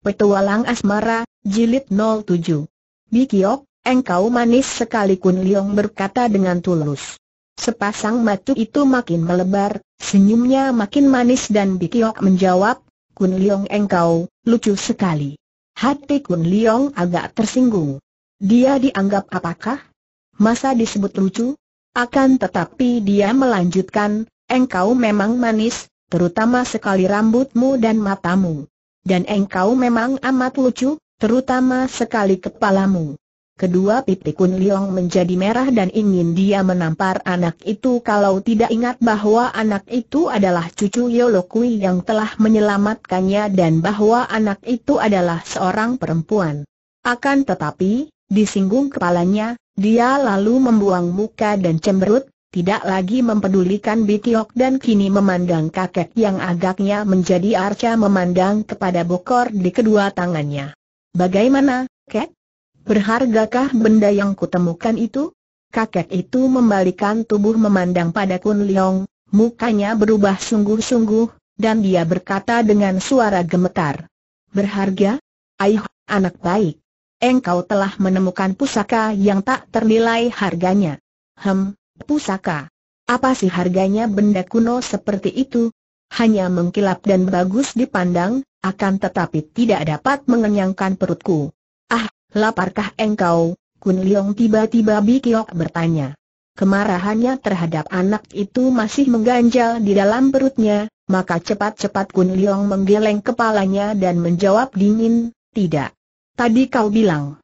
Petualang Asmara, Jilid 07. Bikiok, engkau manis sekali Kun Liong berkata dengan tulus. Sepasang matu itu makin melebar, senyumnya makin manis dan Bikiok menjawab, Kun Liong engkau, lucu sekali. Hati Kun Liong agak tersinggung. Dia dianggap apakah? Masa disebut lucu? Akan tetapi dia melanjutkan, engkau memang manis, terutama sekali rambutmu dan matamu. Dan engkau memang amat lucu, terutama sekali kepalamu. Kedua pipi Kun Liong menjadi merah dan ingin dia menampar anak itu kalau tidak ingat bahwa anak itu adalah cucu Yolokui yang telah menyelamatkannya dan bahwa anak itu adalah seorang perempuan. Akan tetapi, disinggung kepalanya, dia lalu membuang muka dan cemberut, tidak lagi mempedulikan Bitiok dan kini memandang kakek yang agaknya menjadi arca memandang kepada bokor di kedua tangannya. Bagaimana, kek? Berhargakah benda yang kutemukan itu? Kakek itu membalikan tubuh memandang pada Kun Leong, mukanya berubah sungguh-sungguh, dan dia berkata dengan suara gemetar. Berharga? Aih, anak baik. Engkau telah menemukan pusaka yang tak ternilai harganya. Hem, Pusaka. Apa sih harganya benda kuno seperti itu? Hanya mengkilap dan bagus dipandang, akan tetapi tidak dapat mengenyangkan perutku. Ah, laparkah engkau? Kun Liong tiba-tiba Bikiok bertanya. Kemarahannya terhadap anak itu masih mengganjal di dalam perutnya, maka cepat-cepat Kun Liong menggeleng kepalanya dan menjawab dingin, tidak. Tadi kau bilang.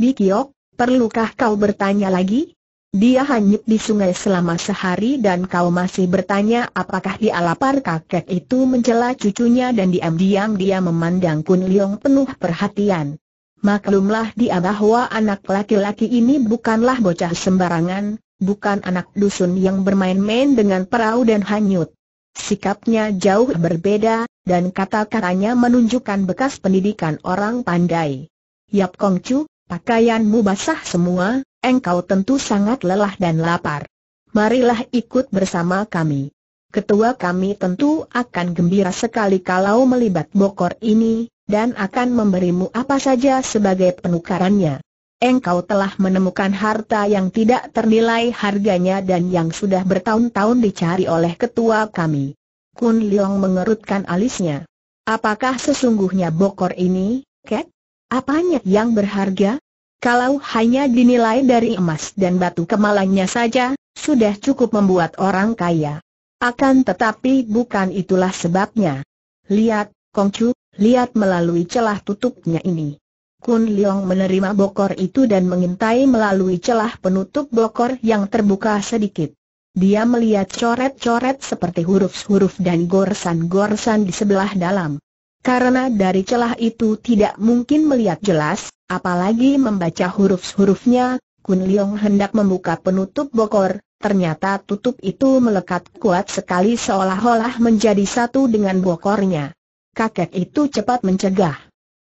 Bikiok, perlukah kau bertanya lagi? Dia hanyut di sungai selama sehari dan kau masih bertanya apakah dia lapar kakek itu mencela cucunya dan diam-diam dia memandang Kun Leong penuh perhatian. Maklumlah dia bahwa anak laki-laki ini bukanlah bocah sembarangan, bukan anak dusun yang bermain-main dengan perahu dan hanyut. Sikapnya jauh berbeda, dan kata-katanya menunjukkan bekas pendidikan orang pandai. Yap Kong Chu, pakaianmu basah semua, Engkau tentu sangat lelah dan lapar. Marilah ikut bersama kami. Ketua kami tentu akan gembira sekali kalau melibat bokor ini, dan akan memberimu apa saja sebagai penukarannya. Engkau telah menemukan harta yang tidak ternilai harganya dan yang sudah bertahun-tahun dicari oleh ketua kami. Kun Leong mengerutkan alisnya. Apakah sesungguhnya bokor ini, Kek? Apanya yang berharga? Kalau hanya dinilai dari emas dan batu kemalannya saja, sudah cukup membuat orang kaya. Akan tetapi bukan itulah sebabnya. Lihat, Kongcu, lihat melalui celah tutupnya ini. Kun Leong menerima bokor itu dan mengintai melalui celah penutup bokor yang terbuka sedikit. Dia melihat coret-coret seperti huruf-huruf dan gorsan-gorsan di sebelah dalam. Karena dari celah itu tidak mungkin melihat jelas, Apalagi membaca huruf-hurufnya, Kun Leong hendak membuka penutup bokor, ternyata tutup itu melekat kuat sekali seolah-olah menjadi satu dengan bokornya. Kakek itu cepat mencegah.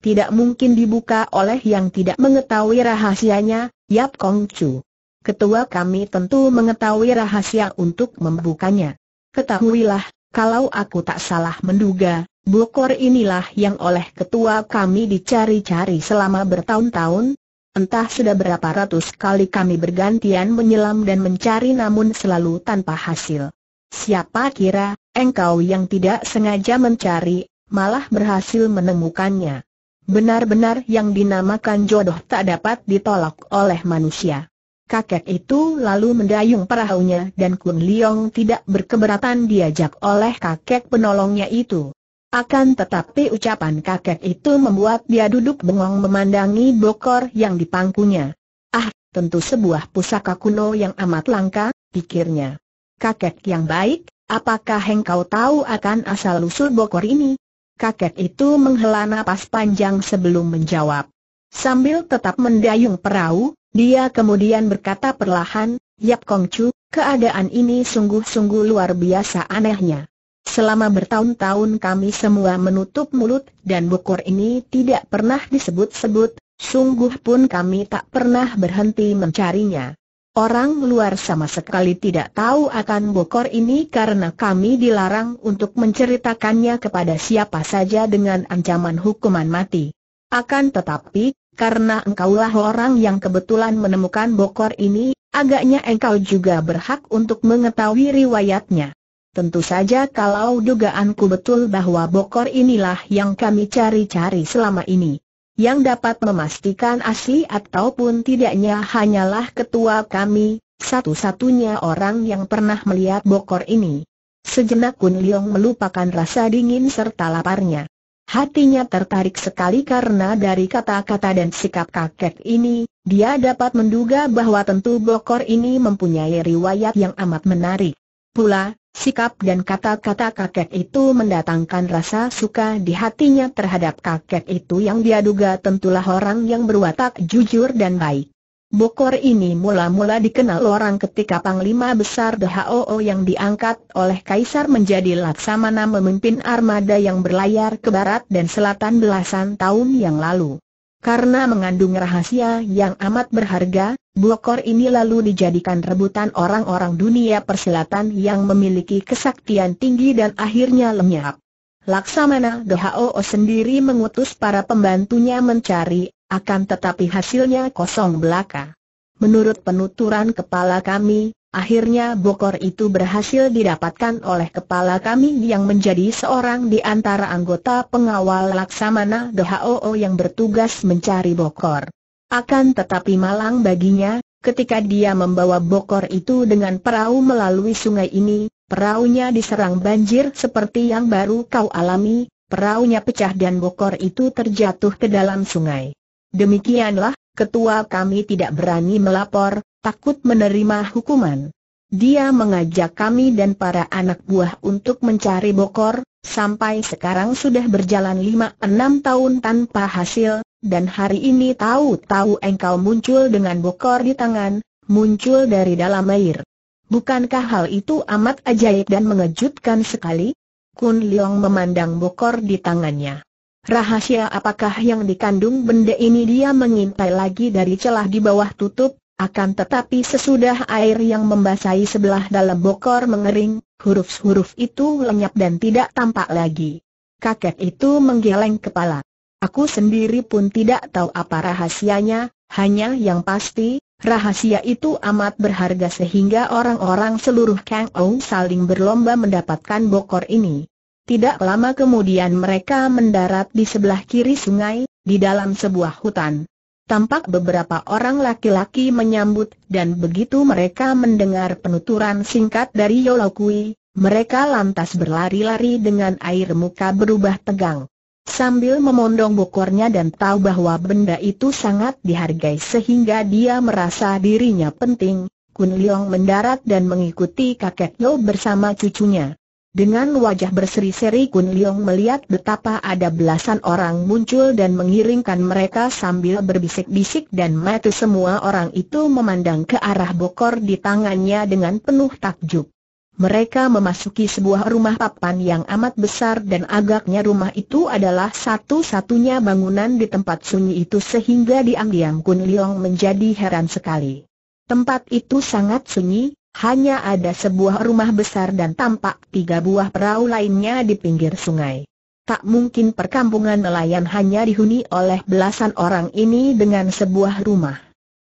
Tidak mungkin dibuka oleh yang tidak mengetahui rahasianya, Yap Kong Chu. Ketua kami tentu mengetahui rahasia untuk membukanya. Ketahuilah, kalau aku tak salah menduga, Bukor inilah yang oleh ketua kami dicari-cari selama bertahun-tahun, Entah sudah berapa ratus kali kami bergantian menyelam dan mencari namun selalu tanpa hasil. Siapa kira, engkau yang tidak sengaja mencari, malah berhasil menemukannya. Benar-benar yang dinamakan jodoh tak dapat ditolak oleh manusia. Kakek itu lalu mendayung perahunya dan Kun Leong tidak berkeberatan diajak oleh kakek penolongnya itu. Akan tetapi ucapan kakek itu membuat dia duduk bengong memandangi bokor yang dipangkunya. Ah, tentu sebuah pusaka kuno yang amat langka, pikirnya. Kakek yang baik, apakah engkau tahu akan asal-usul bokor ini? Kakek itu menghela napas panjang sebelum menjawab. Sambil tetap mendayung perahu, dia kemudian berkata perlahan, Yap Kongcu, keadaan ini sungguh-sungguh luar biasa anehnya. Selama bertahun-tahun kami semua menutup mulut, dan bukur ini tidak pernah disebut-sebut, sungguh pun kami tak pernah berhenti mencarinya. Orang luar sama sekali tidak tahu akan bokor ini karena kami dilarang untuk menceritakannya kepada siapa saja dengan ancaman hukuman mati. Akan tetapi, karena engkaulah orang yang kebetulan menemukan bokor ini, agaknya engkau juga berhak untuk mengetahui riwayatnya. Tentu saja kalau dugaanku betul bahwa bokor inilah yang kami cari-cari selama ini. Yang dapat memastikan asli ataupun tidaknya hanyalah ketua kami, satu-satunya orang yang pernah melihat bokor ini. Sejenak Kun Liong melupakan rasa dingin serta laparnya. Hatinya tertarik sekali karena dari kata-kata dan sikap kakek ini, dia dapat menduga bahwa tentu Bokor ini mempunyai riwayat yang amat menarik. Pula, Sikap dan kata-kata kakek itu mendatangkan rasa suka di hatinya terhadap kakek itu yang dia duga tentulah orang yang berwatak jujur dan baik. Bokor ini mula-mula dikenal orang ketika Panglima Besar DHOO yang diangkat oleh Kaisar menjadi Laksamana memimpin armada yang berlayar ke barat dan selatan belasan tahun yang lalu. Karena mengandung rahasia yang amat berharga, Blokor ini lalu dijadikan rebutan orang-orang dunia persilatan yang memiliki kesaktian tinggi dan akhirnya lenyap. Laksamana Dohao sendiri mengutus para pembantunya mencari, akan tetapi hasilnya kosong belaka. Menurut penuturan kepala kami, Akhirnya bokor itu berhasil didapatkan oleh kepala kami yang menjadi seorang di antara anggota pengawal Laksamana Dohao yang bertugas mencari bokor. Akan tetapi malang baginya, ketika dia membawa bokor itu dengan perahu melalui sungai ini, perahunya diserang banjir seperti yang baru kau alami, perahunya pecah dan bokor itu terjatuh ke dalam sungai. Demikianlah, ketua kami tidak berani melapor, takut menerima hukuman. Dia mengajak kami dan para anak buah untuk mencari bokor, Sampai sekarang sudah berjalan 5 enam tahun tanpa hasil, dan hari ini tahu-tahu engkau muncul dengan bokor di tangan, muncul dari dalam air. Bukankah hal itu amat ajaib dan mengejutkan sekali? Kun Leong memandang bokor di tangannya. Rahasia apakah yang dikandung benda ini dia mengintai lagi dari celah di bawah tutup, akan tetapi sesudah air yang membasahi sebelah dalam bokor mengering, Huruf-huruf itu lenyap dan tidak tampak lagi. Kakek itu menggeleng kepala. Aku sendiri pun tidak tahu apa rahasianya, hanya yang pasti, rahasia itu amat berharga sehingga orang-orang seluruh Kang Ong saling berlomba mendapatkan bokor ini. Tidak lama kemudian mereka mendarat di sebelah kiri sungai, di dalam sebuah hutan tampak beberapa orang laki-laki menyambut, dan begitu mereka mendengar penuturan singkat dari Yolokui, mereka lantas berlari-lari dengan air muka berubah tegang. Sambil memondong bokornya dan tahu bahwa benda itu sangat dihargai sehingga dia merasa dirinya penting, Kun Leong mendarat dan mengikuti kakek kakeknya bersama cucunya. Dengan wajah berseri-seri Kun Liong melihat betapa ada belasan orang muncul dan mengiringkan mereka sambil berbisik-bisik dan mata semua orang itu memandang ke arah bokor di tangannya dengan penuh takjub. Mereka memasuki sebuah rumah papan yang amat besar dan agaknya rumah itu adalah satu-satunya bangunan di tempat sunyi itu sehingga diam-diam Kun Liong menjadi heran sekali. Tempat itu sangat sunyi, hanya ada sebuah rumah besar dan tampak tiga buah perahu lainnya di pinggir sungai. Tak mungkin perkampungan nelayan hanya dihuni oleh belasan orang ini dengan sebuah rumah.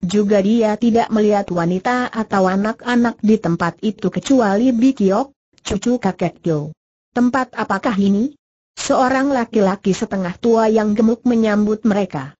Juga dia tidak melihat wanita atau anak-anak di tempat itu kecuali Bikiok, cucu kakek Jo. Tempat apakah ini? Seorang laki-laki setengah tua yang gemuk menyambut mereka.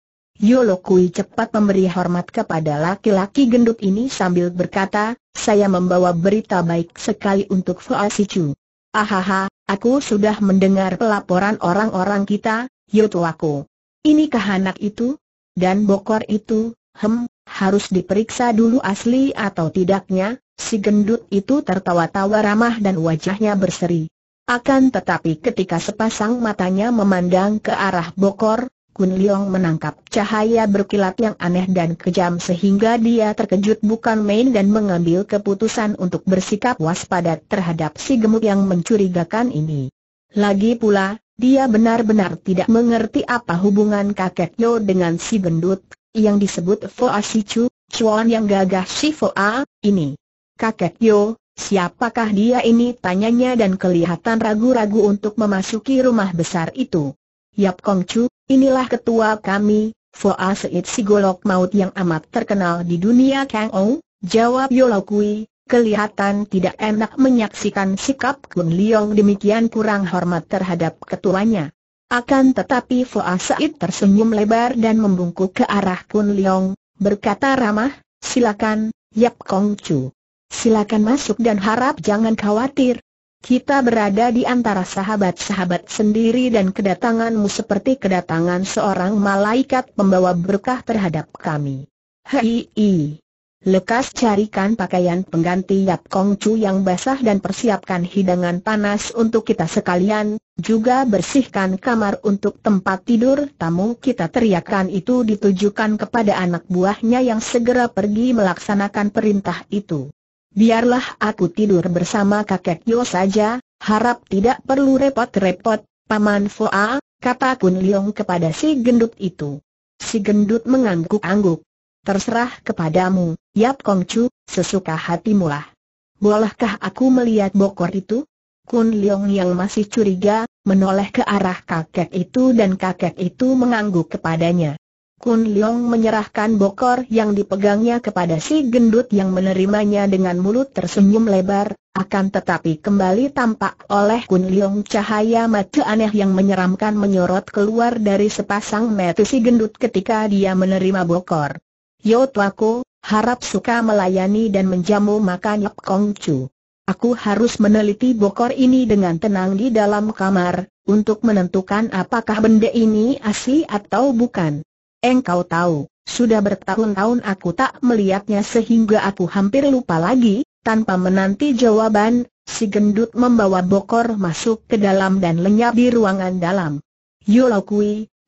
Yolokui cepat memberi hormat kepada laki-laki gendut ini sambil berkata, saya membawa berita baik sekali untuk Fua Sichu. Ahaha, aku sudah mendengar pelaporan orang-orang kita, Yotuaku. Ini anak itu? Dan bokor itu, hem, harus diperiksa dulu asli atau tidaknya, si gendut itu tertawa-tawa ramah dan wajahnya berseri. Akan tetapi ketika sepasang matanya memandang ke arah bokor, Kun Leong menangkap cahaya berkilat yang aneh dan kejam sehingga dia terkejut bukan main dan mengambil keputusan untuk bersikap waspada terhadap si gemuk yang mencurigakan ini. Lagi pula, dia benar-benar tidak mengerti apa hubungan kakek Yo dengan si gendut, yang disebut Foa Si Chu, Chuan yang gagah si Fo A. ini. Kakek Yo, siapakah dia ini tanyanya dan kelihatan ragu-ragu untuk memasuki rumah besar itu. Yap Kong Chu, inilah ketua kami, Foa Seit Sigolok Maut yang amat terkenal di dunia Kang Ong, jawab Yolau Kui, kelihatan tidak enak menyaksikan sikap Kun Leong demikian kurang hormat terhadap ketuanya. Akan tetapi Foa Seit tersenyum lebar dan membungkuk ke arah Kun Leong, berkata ramah, silakan, Yap Kong Chu. Silakan masuk dan harap jangan khawatir, kita berada di antara sahabat-sahabat sendiri dan kedatanganmu seperti kedatangan seorang malaikat pembawa berkah terhadap kami. Hei, lekas carikan pakaian pengganti Yap Kong Chu yang basah dan persiapkan hidangan panas untuk kita sekalian, juga bersihkan kamar untuk tempat tidur tamu kita teriakan itu ditujukan kepada anak buahnya yang segera pergi melaksanakan perintah itu biarlah aku tidur bersama kakek Yo saja, harap tidak perlu repot-repot, Paman Foa, kata Kun liong kepada si gendut itu. Si gendut mengangguk-angguk. Terserah kepadamu, Yap Kong Chu, sesuka hatimu lah Bolehkah aku melihat bokor itu? Kun liong yang masih curiga, menoleh ke arah kakek itu dan kakek itu mengangguk kepadanya. Kun Leong menyerahkan bokor yang dipegangnya kepada si gendut yang menerimanya dengan mulut tersenyum lebar, akan tetapi kembali tampak oleh Kun Leong cahaya mata aneh yang menyeramkan menyorot keluar dari sepasang mata si gendut ketika dia menerima bokor. Yo tuaku, harap suka melayani dan menjamu makan Yap Kong Chu. Aku harus meneliti bokor ini dengan tenang di dalam kamar, untuk menentukan apakah benda ini asli atau bukan. Engkau tahu, sudah bertahun-tahun aku tak melihatnya sehingga aku hampir lupa lagi, tanpa menanti jawaban, si gendut membawa bokor masuk ke dalam dan lenyap di ruangan dalam. Yolo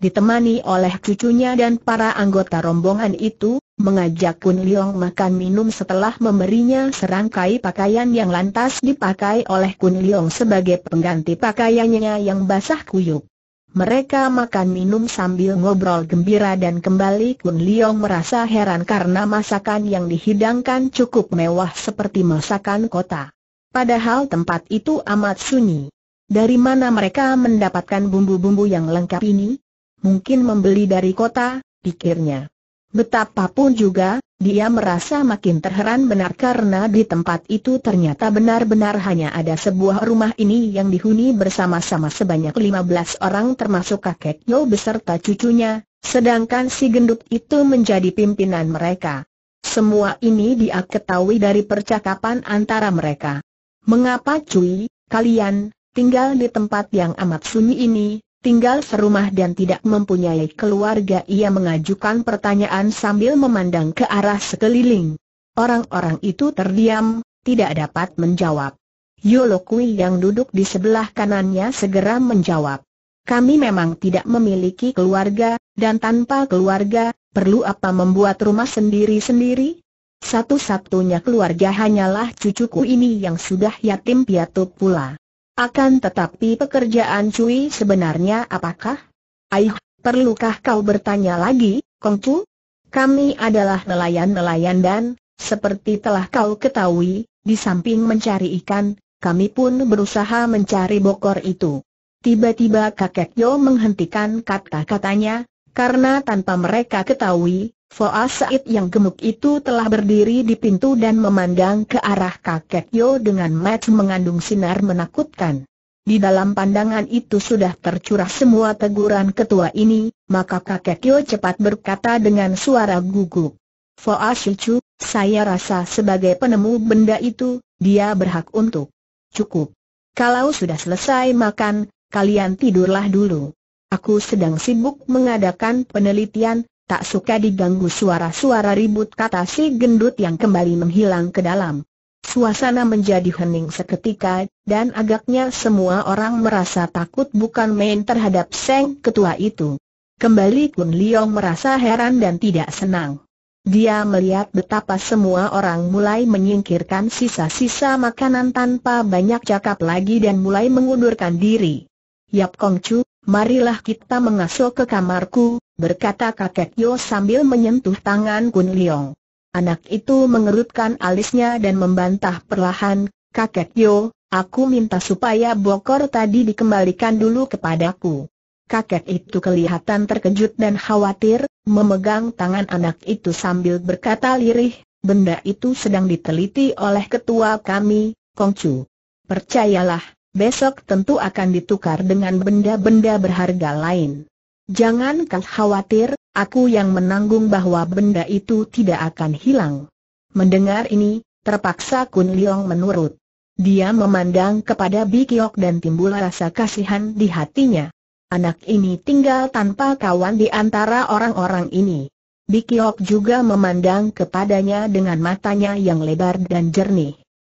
ditemani oleh cucunya dan para anggota rombongan itu, mengajak Kun Liong makan minum setelah memberinya serangkai pakaian yang lantas dipakai oleh Kun Liong sebagai pengganti pakaiannya yang basah kuyuk. Mereka makan minum sambil ngobrol gembira dan kembali Kun Liong merasa heran karena masakan yang dihidangkan cukup mewah seperti masakan kota. Padahal tempat itu amat sunyi. Dari mana mereka mendapatkan bumbu-bumbu yang lengkap ini? Mungkin membeli dari kota, pikirnya. Betapapun juga, dia merasa makin terheran benar karena di tempat itu ternyata benar-benar hanya ada sebuah rumah ini yang dihuni bersama-sama sebanyak 15 orang termasuk kakek Yo beserta cucunya, sedangkan si gendut itu menjadi pimpinan mereka. Semua ini dia ketahui dari percakapan antara mereka. Mengapa cuy, kalian, tinggal di tempat yang amat sunyi ini, tinggal serumah dan tidak mempunyai keluarga ia mengajukan pertanyaan sambil memandang ke arah sekeliling. Orang-orang itu terdiam, tidak dapat menjawab. Yolokui yang duduk di sebelah kanannya segera menjawab. Kami memang tidak memiliki keluarga, dan tanpa keluarga, perlu apa membuat rumah sendiri-sendiri? Satu-satunya keluarga hanyalah cucuku ini yang sudah yatim piatu pula. Akan tetapi pekerjaan Cui sebenarnya apakah? Aih, perlukah kau bertanya lagi, Kongcu? Kami adalah nelayan-nelayan dan, seperti telah kau ketahui, di samping mencari ikan, kami pun berusaha mencari bokor itu. Tiba-tiba kakek Yo menghentikan kata-katanya, karena tanpa mereka ketahui, Foa Said yang gemuk itu telah berdiri di pintu dan memandang ke arah kakek Yo dengan mata mengandung sinar menakutkan. Di dalam pandangan itu sudah tercurah semua teguran ketua ini, maka kakek Yo cepat berkata dengan suara gugup. Foa Chu, saya rasa sebagai penemu benda itu, dia berhak untuk cukup. Kalau sudah selesai makan, kalian tidurlah dulu. Aku sedang sibuk mengadakan penelitian, Tak suka diganggu suara-suara ribut kata si gendut yang kembali menghilang ke dalam. Suasana menjadi hening seketika, dan agaknya semua orang merasa takut bukan main terhadap Seng Ketua itu. Kembali Kun Liong merasa heran dan tidak senang. Dia melihat betapa semua orang mulai menyingkirkan sisa-sisa makanan tanpa banyak cakap lagi dan mulai mengundurkan diri. Yap Kong Chu, marilah kita mengasuh ke kamarku, berkata kakek Yo sambil menyentuh tangan Kun Liong. Anak itu mengerutkan alisnya dan membantah perlahan, kakek Yo, aku minta supaya bokor tadi dikembalikan dulu kepadaku. Kakek itu kelihatan terkejut dan khawatir, memegang tangan anak itu sambil berkata lirih, benda itu sedang diteliti oleh ketua kami, Kongcu. Percayalah, besok tentu akan ditukar dengan benda-benda berharga lain. Jangan kau khawatir, aku yang menanggung bahwa benda itu tidak akan hilang. Mendengar ini, terpaksa Kun Leong menurut. Dia memandang kepada Bikiok dan timbul rasa kasihan di hatinya. Anak ini tinggal tanpa kawan di antara orang-orang ini. Bikiok juga memandang kepadanya dengan matanya yang lebar dan jernih.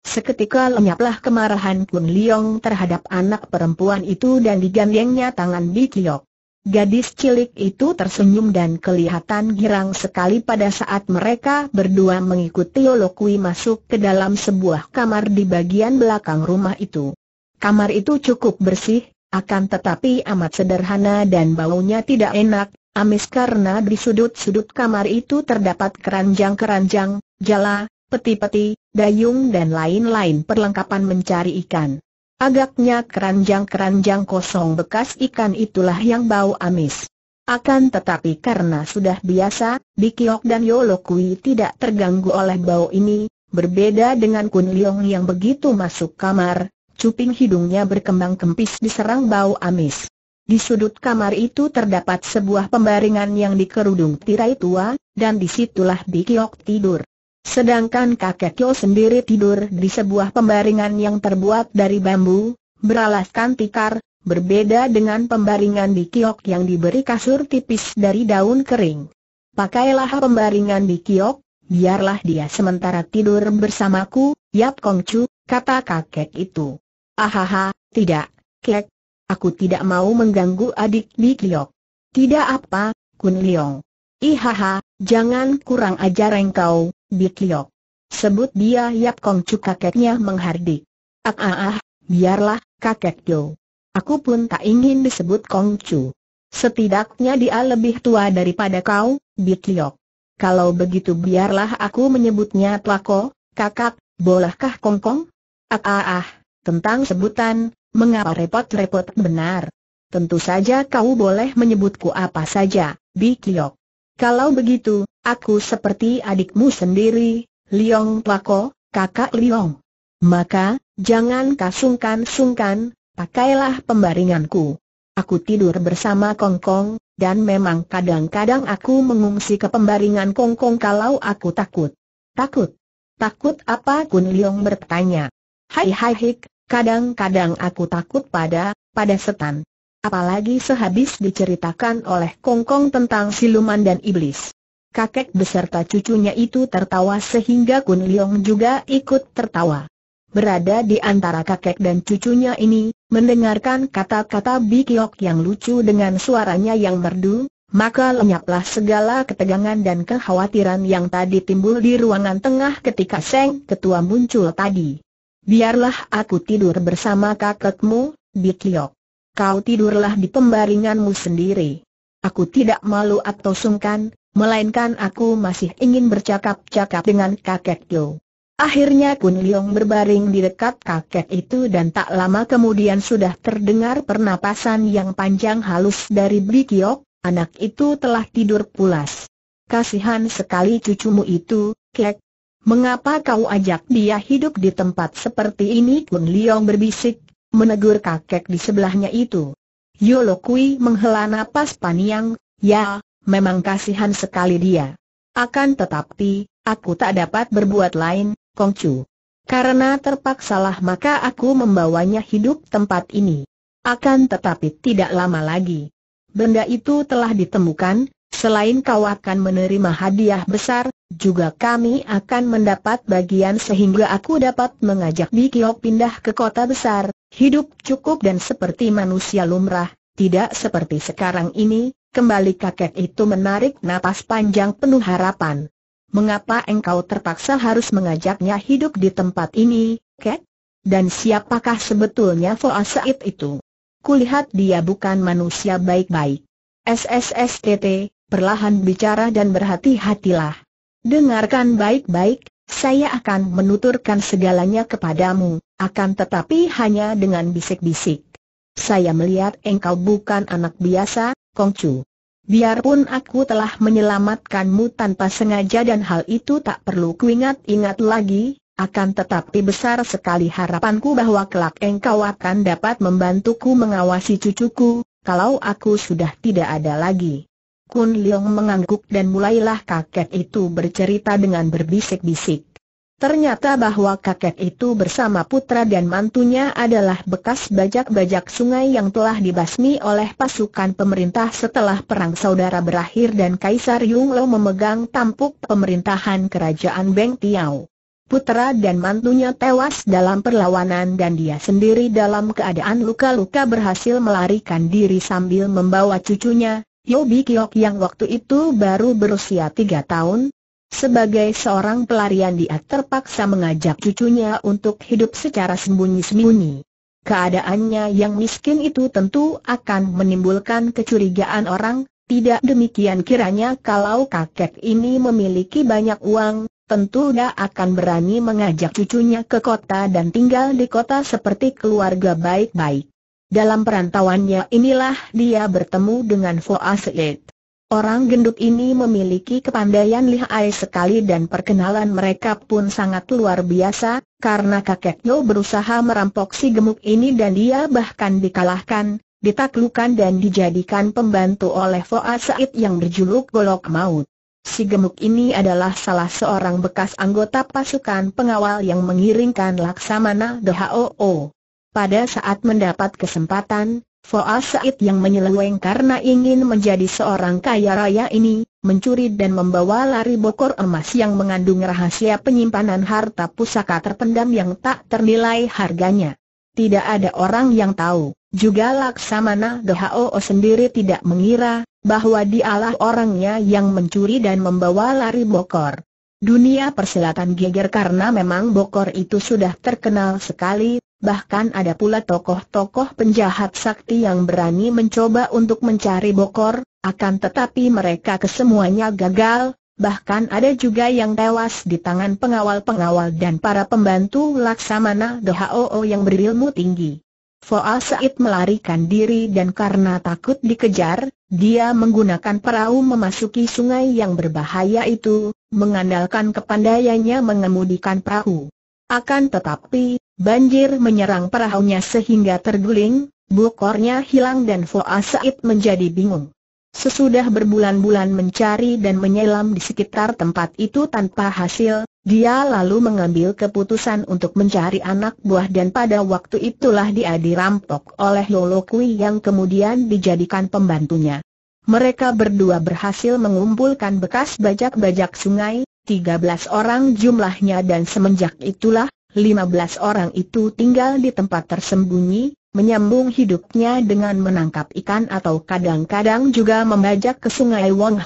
Seketika lenyaplah kemarahan Kun Liong terhadap anak perempuan itu dan digandengnya tangan Bi Kiok. Gadis cilik itu tersenyum dan kelihatan girang sekali pada saat mereka berdua mengikuti Yolokui masuk ke dalam sebuah kamar di bagian belakang rumah itu. Kamar itu cukup bersih, akan tetapi amat sederhana dan baunya tidak enak, amis karena di sudut-sudut kamar itu terdapat keranjang-keranjang, jala, peti-peti, dayung dan lain-lain perlengkapan mencari ikan. Agaknya keranjang-keranjang kosong bekas ikan itulah yang bau amis. Akan tetapi karena sudah biasa, Bikiok dan Yolokui tidak terganggu oleh bau ini, berbeda dengan Kun Leong yang begitu masuk kamar, cuping hidungnya berkembang kempis diserang bau amis. Di sudut kamar itu terdapat sebuah pembaringan yang dikerudung tirai tua, dan disitulah Bikiok tidur. Sedangkan kakek Kyo sendiri tidur di sebuah pembaringan yang terbuat dari bambu, beralaskan tikar, berbeda dengan pembaringan di kiok yang diberi kasur tipis dari daun kering. Pakailah pembaringan di kiok, biarlah dia sementara tidur bersamaku, Yap Kong Chu, kata kakek itu. Ahaha, tidak, kek. Aku tidak mau mengganggu adik di kiok. Tidak apa, Kun Leong. Ihaha, jangan kurang ajar engkau, Bitliok. Sebut dia Yap Kong kakeknya menghardik. Ah ah ah, biarlah, kakek Jo. Aku pun tak ingin disebut kongcu. Setidaknya dia lebih tua daripada kau, Bitliok. Kalau begitu biarlah aku menyebutnya Tlako, kakak, bolehkah kongkong? Kong? Ah ah ah, tentang sebutan, mengapa repot-repot benar? Tentu saja kau boleh menyebutku apa saja, Bitliok. Kalau begitu, aku seperti adikmu sendiri, Liong Plako, kakak Liong. Maka, jangan kasungkan-sungkan, pakailah pembaringanku. Aku tidur bersama Kongkong, -kong, dan memang kadang-kadang aku mengungsi ke pembaringan Kongkong -kong kalau aku takut. Takut? Takut apa Kun Liong bertanya. Hai hai hik, kadang-kadang aku takut pada, pada setan apalagi sehabis diceritakan oleh Kongkong tentang siluman dan iblis. Kakek beserta cucunya itu tertawa sehingga Kun Leong juga ikut tertawa. Berada di antara kakek dan cucunya ini, mendengarkan kata-kata Bikiok yang lucu dengan suaranya yang merdu, maka lenyaplah segala ketegangan dan kekhawatiran yang tadi timbul di ruangan tengah ketika Seng Ketua muncul tadi. Biarlah aku tidur bersama kakekmu, Bikiok kau tidurlah di pembaringanmu sendiri. Aku tidak malu atau sungkan, melainkan aku masih ingin bercakap-cakap dengan kakek Yo. Akhirnya Kun Leong berbaring di dekat kakek itu dan tak lama kemudian sudah terdengar pernapasan yang panjang halus dari Bli Kiok, anak itu telah tidur pulas. Kasihan sekali cucumu itu, kek. Mengapa kau ajak dia hidup di tempat seperti ini? Kun Leong berbisik, menegur kakek di sebelahnya itu. Yolokui menghela napas paniang, ya, memang kasihan sekali dia. Akan tetapi, aku tak dapat berbuat lain, Kongcu. Karena terpaksalah maka aku membawanya hidup tempat ini. Akan tetapi tidak lama lagi. Benda itu telah ditemukan, selain kau akan menerima hadiah besar, juga kami akan mendapat bagian sehingga aku dapat mengajak Bikiok pindah ke kota besar, Hidup cukup dan seperti manusia lumrah, tidak seperti sekarang ini, kembali kakek itu menarik napas panjang penuh harapan. Mengapa engkau terpaksa harus mengajaknya hidup di tempat ini, Kek? Dan siapakah sebetulnya Foa Said itu? Kulihat dia bukan manusia baik-baik. SSSTT, perlahan bicara dan berhati-hatilah. Dengarkan baik-baik, saya akan menuturkan segalanya kepadamu akan tetapi hanya dengan bisik-bisik. Saya melihat engkau bukan anak biasa, Kongcu. Biarpun aku telah menyelamatkanmu tanpa sengaja dan hal itu tak perlu kuingat-ingat lagi, akan tetapi besar sekali harapanku bahwa kelak engkau akan dapat membantuku mengawasi cucuku, kalau aku sudah tidak ada lagi. Kun Leong mengangguk dan mulailah kakek itu bercerita dengan berbisik-bisik. Ternyata bahwa kakek itu bersama putra dan mantunya adalah bekas bajak-bajak sungai yang telah dibasmi oleh pasukan pemerintah setelah perang saudara berakhir dan Kaisar Yung Lo memegang tampuk pemerintahan kerajaan Beng Tiao. Putra dan mantunya tewas dalam perlawanan dan dia sendiri dalam keadaan luka-luka berhasil melarikan diri sambil membawa cucunya, Yobi Kiok yang waktu itu baru berusia tiga tahun, sebagai seorang pelarian dia terpaksa mengajak cucunya untuk hidup secara sembunyi-sembunyi. Keadaannya yang miskin itu tentu akan menimbulkan kecurigaan orang, tidak demikian kiranya kalau kakek ini memiliki banyak uang, tentu dia akan berani mengajak cucunya ke kota dan tinggal di kota seperti keluarga baik-baik. Dalam perantauannya inilah dia bertemu dengan Foa Seed. Orang gendut ini memiliki kepandaian lihai sekali dan perkenalan mereka pun sangat luar biasa, karena kakek kakeknya berusaha merampok si gemuk ini dan dia bahkan dikalahkan, ditaklukan dan dijadikan pembantu oleh Foa Said yang berjuluk Golok Maut. Si gemuk ini adalah salah seorang bekas anggota pasukan pengawal yang mengiringkan Laksamana DHOO. Pada saat mendapat kesempatan, Foa Said yang menyeleweng karena ingin menjadi seorang kaya raya ini, mencuri dan membawa lari bokor emas yang mengandung rahasia penyimpanan harta pusaka terpendam yang tak ternilai harganya. Tidak ada orang yang tahu, juga Laksamana Dhao sendiri tidak mengira, bahwa dialah orangnya yang mencuri dan membawa lari bokor. Dunia persilatan geger karena memang Bokor itu sudah terkenal sekali, bahkan ada pula tokoh-tokoh penjahat sakti yang berani mencoba untuk mencari Bokor, akan tetapi mereka kesemuanya gagal, bahkan ada juga yang tewas di tangan pengawal-pengawal dan para pembantu Laksamana Dhoo yang berilmu tinggi. Foa Said melarikan diri dan karena takut dikejar, dia menggunakan perahu memasuki sungai yang berbahaya itu, mengandalkan kepandaiannya mengemudikan perahu. Akan tetapi, Banjir menyerang perahunya sehingga terguling, bukornya hilang dan Foa Said menjadi bingung. Sesudah berbulan-bulan mencari dan menyelam di sekitar tempat itu tanpa hasil, dia lalu mengambil keputusan untuk mencari anak buah dan pada waktu itulah dia dirampok oleh Lolo Kui yang kemudian dijadikan pembantunya. Mereka berdua berhasil mengumpulkan bekas bajak-bajak sungai, 13 orang jumlahnya dan semenjak itulah, 15 orang itu tinggal di tempat tersembunyi, menyambung hidupnya dengan menangkap ikan atau kadang-kadang juga membajak ke sungai Wong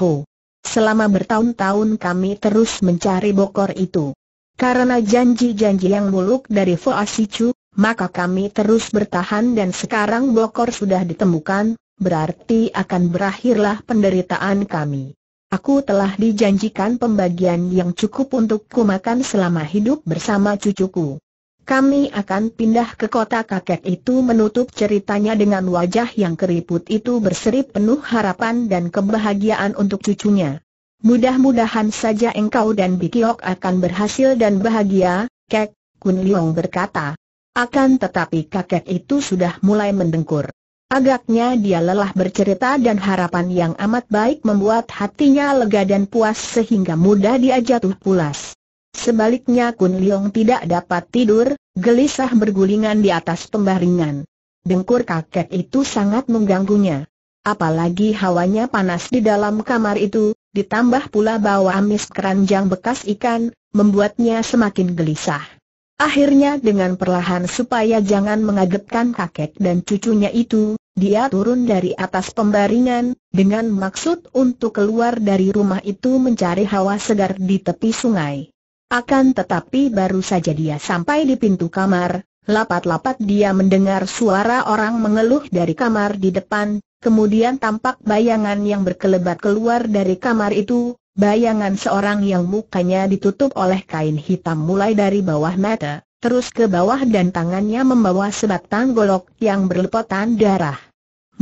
Selama bertahun-tahun kami terus mencari bokor itu. Karena janji-janji yang muluk dari Foa Sichu, maka kami terus bertahan dan sekarang bokor sudah ditemukan, berarti akan berakhirlah penderitaan kami. Aku telah dijanjikan pembagian yang cukup untukku makan selama hidup bersama cucuku. Kami akan pindah ke kota kakek itu menutup ceritanya dengan wajah yang keriput itu berseri penuh harapan dan kebahagiaan untuk cucunya. Mudah-mudahan saja engkau dan Bikiok akan berhasil dan bahagia, Kek, Kun Liong berkata. Akan tetapi kakek itu sudah mulai mendengkur. Agaknya dia lelah bercerita dan harapan yang amat baik membuat hatinya lega dan puas sehingga mudah dia jatuh pulas. Sebaliknya Kun Liong tidak dapat tidur, gelisah bergulingan di atas pembaringan. Dengkur kakek itu sangat mengganggunya. Apalagi hawanya panas di dalam kamar itu, ditambah pula bau amis keranjang bekas ikan, membuatnya semakin gelisah. Akhirnya dengan perlahan supaya jangan mengagetkan kakek dan cucunya itu, dia turun dari atas pembaringan, dengan maksud untuk keluar dari rumah itu mencari hawa segar di tepi sungai. Akan tetapi baru saja dia sampai di pintu kamar, lapat-lapat dia mendengar suara orang mengeluh dari kamar di depan, kemudian tampak bayangan yang berkelebat keluar dari kamar itu, Bayangan seorang yang mukanya ditutup oleh kain hitam mulai dari bawah mata, terus ke bawah dan tangannya membawa sebatang golok yang berlepotan darah.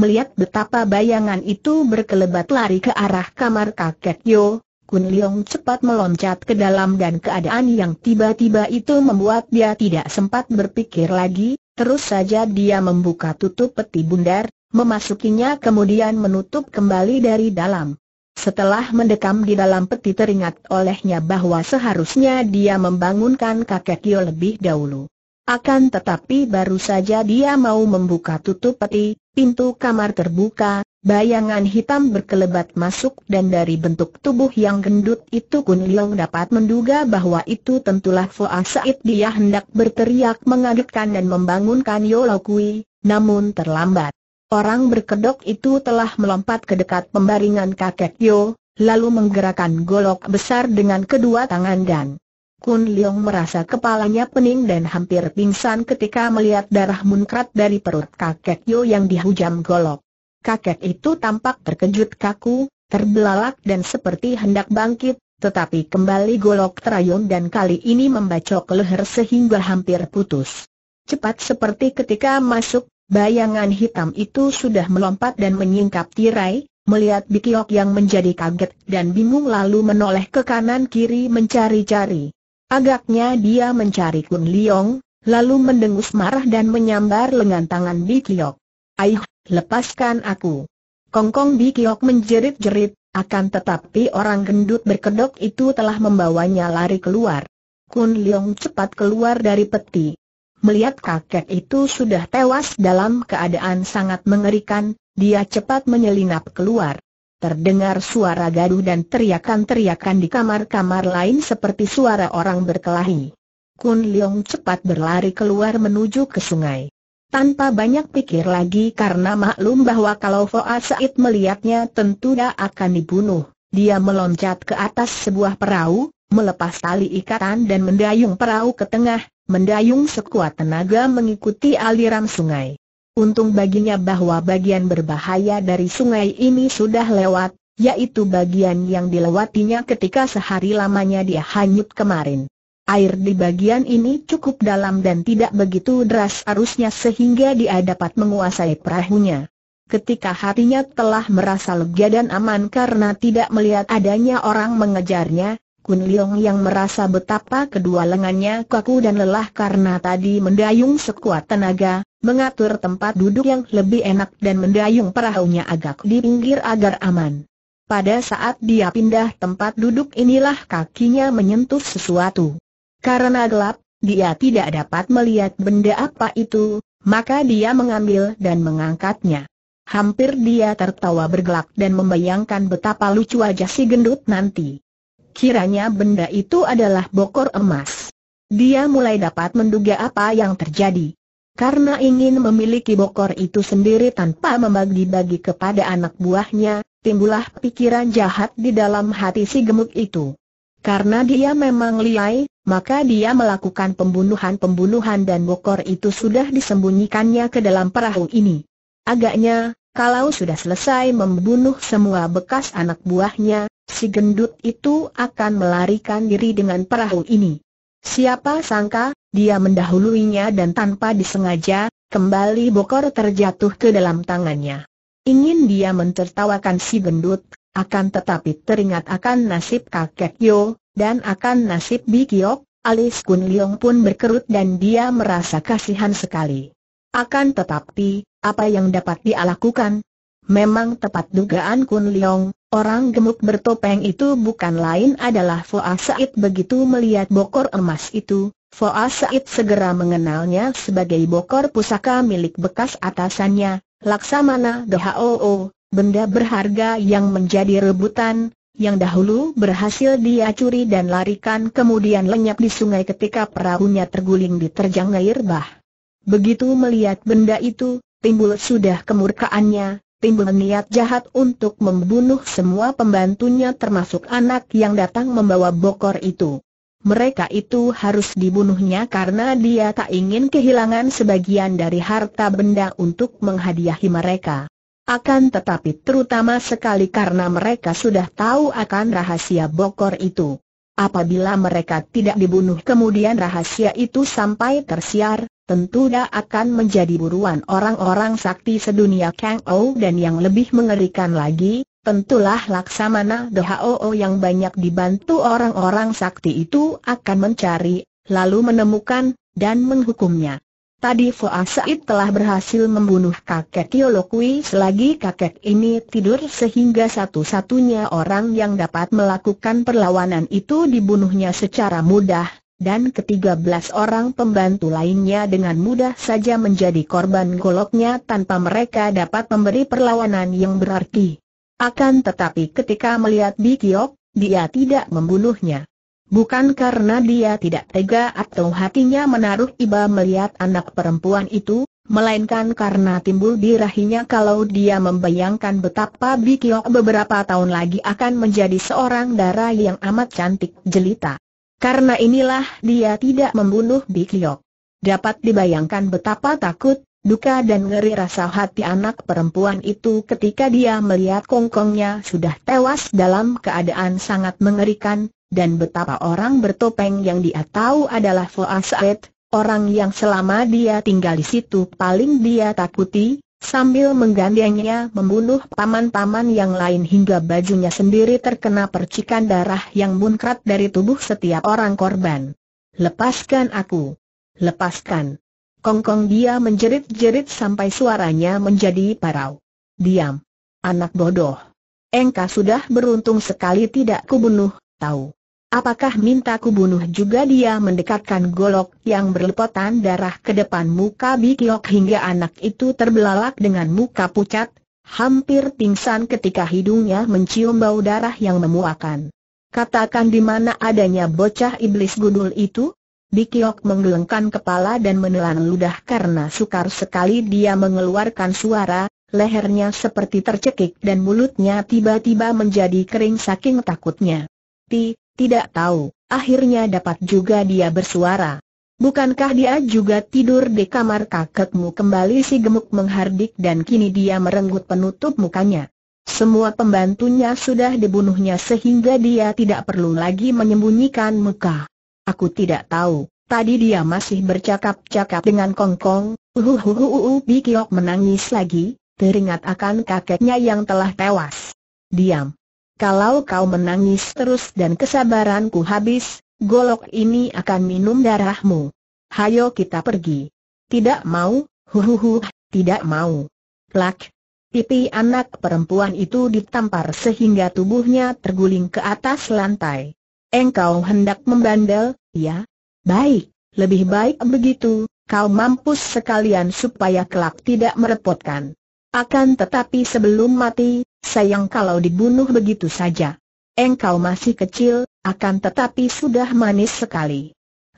Melihat betapa bayangan itu berkelebat lari ke arah kamar kakek Yo, Kun Leong cepat meloncat ke dalam dan keadaan yang tiba-tiba itu membuat dia tidak sempat berpikir lagi, terus saja dia membuka tutup peti bundar, memasukinya kemudian menutup kembali dari dalam. Setelah mendekam di dalam peti teringat olehnya bahwa seharusnya dia membangunkan kakek Kio lebih dahulu. Akan tetapi baru saja dia mau membuka tutup peti, pintu kamar terbuka, bayangan hitam berkelebat masuk dan dari bentuk tubuh yang gendut itu Kun Leong dapat menduga bahwa itu tentulah Foa Said dia hendak berteriak mengagetkan dan membangunkan Yolokui, namun terlambat. Orang berkedok itu telah melompat ke dekat pembaringan kakek Yo, lalu menggerakkan golok besar dengan kedua tangan dan Kun Leong merasa kepalanya pening dan hampir pingsan ketika melihat darah munkrat dari perut kakek Yo yang dihujam golok. Kakek itu tampak terkejut kaku, terbelalak dan seperti hendak bangkit, tetapi kembali golok terayun dan kali ini membacok leher sehingga hampir putus. Cepat seperti ketika masuk, Bayangan hitam itu sudah melompat dan menyingkap tirai, melihat Bikiok yang menjadi kaget dan bingung lalu menoleh ke kanan kiri mencari-cari. Agaknya dia mencari Kun Liong, lalu mendengus marah dan menyambar lengan tangan Bikiok. Aih, lepaskan aku. Kongkong Bikiok menjerit-jerit, akan tetapi orang gendut berkedok itu telah membawanya lari keluar. Kun Liong cepat keluar dari peti. Melihat kakek itu sudah tewas dalam keadaan sangat mengerikan, dia cepat menyelinap keluar. Terdengar suara gaduh dan teriakan-teriakan di kamar-kamar lain seperti suara orang berkelahi. Kun Leong cepat berlari keluar menuju ke sungai. Tanpa banyak pikir lagi karena maklum bahwa kalau Foa Said melihatnya tentu dia akan dibunuh. Dia meloncat ke atas sebuah perahu, melepas tali ikatan dan mendayung perahu ke tengah, mendayung sekuat tenaga mengikuti aliran sungai. Untung baginya bahwa bagian berbahaya dari sungai ini sudah lewat, yaitu bagian yang dilewatinya ketika sehari lamanya dia hanyut kemarin. Air di bagian ini cukup dalam dan tidak begitu deras arusnya sehingga dia dapat menguasai perahunya. Ketika hatinya telah merasa lega dan aman karena tidak melihat adanya orang mengejarnya, Kun Leong yang merasa betapa kedua lengannya kaku dan lelah karena tadi mendayung sekuat tenaga, mengatur tempat duduk yang lebih enak dan mendayung perahunya agak di pinggir agar aman. Pada saat dia pindah tempat duduk inilah kakinya menyentuh sesuatu. Karena gelap, dia tidak dapat melihat benda apa itu, maka dia mengambil dan mengangkatnya. Hampir dia tertawa bergelak dan membayangkan betapa lucu wajah si gendut nanti kiranya benda itu adalah bokor emas. Dia mulai dapat menduga apa yang terjadi. Karena ingin memiliki bokor itu sendiri tanpa membagi-bagi kepada anak buahnya, timbullah pikiran jahat di dalam hati si gemuk itu. Karena dia memang liai, maka dia melakukan pembunuhan-pembunuhan dan bokor itu sudah disembunyikannya ke dalam perahu ini. Agaknya, kalau sudah selesai membunuh semua bekas anak buahnya, si gendut itu akan melarikan diri dengan perahu ini. Siapa sangka, dia mendahuluinya dan tanpa disengaja, kembali bokor terjatuh ke dalam tangannya. Ingin dia mentertawakan si gendut, akan tetapi teringat akan nasib kakek Yo, dan akan nasib Bikiok, alis Kun Leong pun berkerut dan dia merasa kasihan sekali. Akan tetapi, apa yang dapat dia lakukan, Memang tepat dugaan Kun Leong, orang gemuk bertopeng itu bukan lain adalah Foa Said begitu melihat bokor emas itu, Foa Said segera mengenalnya sebagai bokor pusaka milik bekas atasannya, Laksamana DHOO, benda berharga yang menjadi rebutan, yang dahulu berhasil dia curi dan larikan kemudian lenyap di sungai ketika perahunya terguling di terjang air bah. Begitu melihat benda itu, timbul sudah kemurkaannya, Tim niat jahat untuk membunuh semua pembantunya termasuk anak yang datang membawa bokor itu. Mereka itu harus dibunuhnya karena dia tak ingin kehilangan sebagian dari harta benda untuk menghadiahi mereka. Akan tetapi terutama sekali karena mereka sudah tahu akan rahasia bokor itu. Apabila mereka tidak dibunuh kemudian rahasia itu sampai tersiar, tentu dia akan menjadi buruan orang-orang sakti sedunia Kang Ou dan yang lebih mengerikan lagi, tentulah Laksamana Dohao yang banyak dibantu orang-orang sakti itu akan mencari, lalu menemukan, dan menghukumnya. Tadi Foa Said telah berhasil membunuh kakek Kiolokui selagi kakek ini tidur sehingga satu-satunya orang yang dapat melakukan perlawanan itu dibunuhnya secara mudah, dan ketiga belas orang pembantu lainnya dengan mudah saja menjadi korban goloknya tanpa mereka dapat memberi perlawanan yang berarti. Akan tetapi ketika melihat Bikiok, dia tidak membunuhnya. Bukan karena dia tidak tega atau hatinya menaruh iba melihat anak perempuan itu, melainkan karena timbul di rahinya kalau dia membayangkan betapa Bikiok beberapa tahun lagi akan menjadi seorang darah yang amat cantik jelita. Karena inilah dia tidak membunuh Bikyok. Dapat dibayangkan betapa takut, duka dan ngeri rasa hati anak perempuan itu ketika dia melihat kongkongnya sudah tewas dalam keadaan sangat mengerikan, dan betapa orang bertopeng yang dia tahu adalah Foa Saed, orang yang selama dia tinggal di situ paling dia takuti, sambil menggandengnya membunuh paman-paman yang lain hingga bajunya sendiri terkena percikan darah yang muncrat dari tubuh setiap orang korban. Lepaskan aku! Lepaskan! Kongkong -kong dia menjerit-jerit sampai suaranya menjadi parau. Diam! Anak bodoh! Engkau sudah beruntung sekali tidak kubunuh, tahu. Apakah minta ku bunuh juga dia mendekatkan golok yang berlepotan darah ke depan muka Bikiok hingga anak itu terbelalak dengan muka pucat, hampir pingsan ketika hidungnya mencium bau darah yang memuakan. Katakan di mana adanya bocah iblis gundul itu? Bikiok menggelengkan kepala dan menelan ludah karena sukar sekali dia mengeluarkan suara, lehernya seperti tercekik dan mulutnya tiba-tiba menjadi kering saking takutnya. Ti, tidak tahu, akhirnya dapat juga dia bersuara. Bukankah dia juga tidur di kamar kakekmu kembali si gemuk menghardik dan kini dia merenggut penutup mukanya. Semua pembantunya sudah dibunuhnya sehingga dia tidak perlu lagi menyembunyikan muka. Aku tidak tahu, tadi dia masih bercakap-cakap dengan Kongkong, uhuhuhuhu uhuh, uhuh, uhuh, Bikiok menangis lagi, teringat akan kakeknya yang telah tewas. Diam, kalau kau menangis terus dan kesabaranku habis, golok ini akan minum darahmu. Hayo kita pergi. Tidak mau, huhuhu, tidak mau. Plak. Pipi anak perempuan itu ditampar sehingga tubuhnya terguling ke atas lantai. Engkau hendak membandel, ya? Baik, lebih baik begitu, kau mampus sekalian supaya kelak tidak merepotkan. Akan tetapi sebelum mati, sayang kalau dibunuh begitu saja. Engkau masih kecil, akan tetapi sudah manis sekali.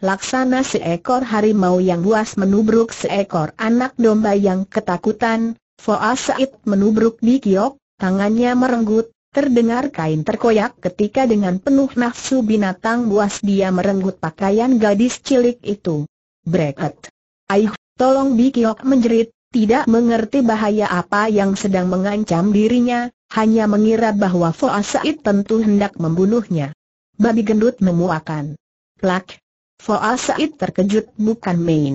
Laksana seekor harimau yang buas menubruk seekor anak domba yang ketakutan, Foa Said menubruk di kiok, tangannya merenggut, terdengar kain terkoyak ketika dengan penuh nafsu binatang buas dia merenggut pakaian gadis cilik itu. Breket. Aih, tolong di Bikiok menjerit, tidak mengerti bahaya apa yang sedang mengancam dirinya, hanya mengira bahwa Foa Said tentu hendak membunuhnya. Babi gendut memuakan. Plak! Foa Said terkejut bukan main.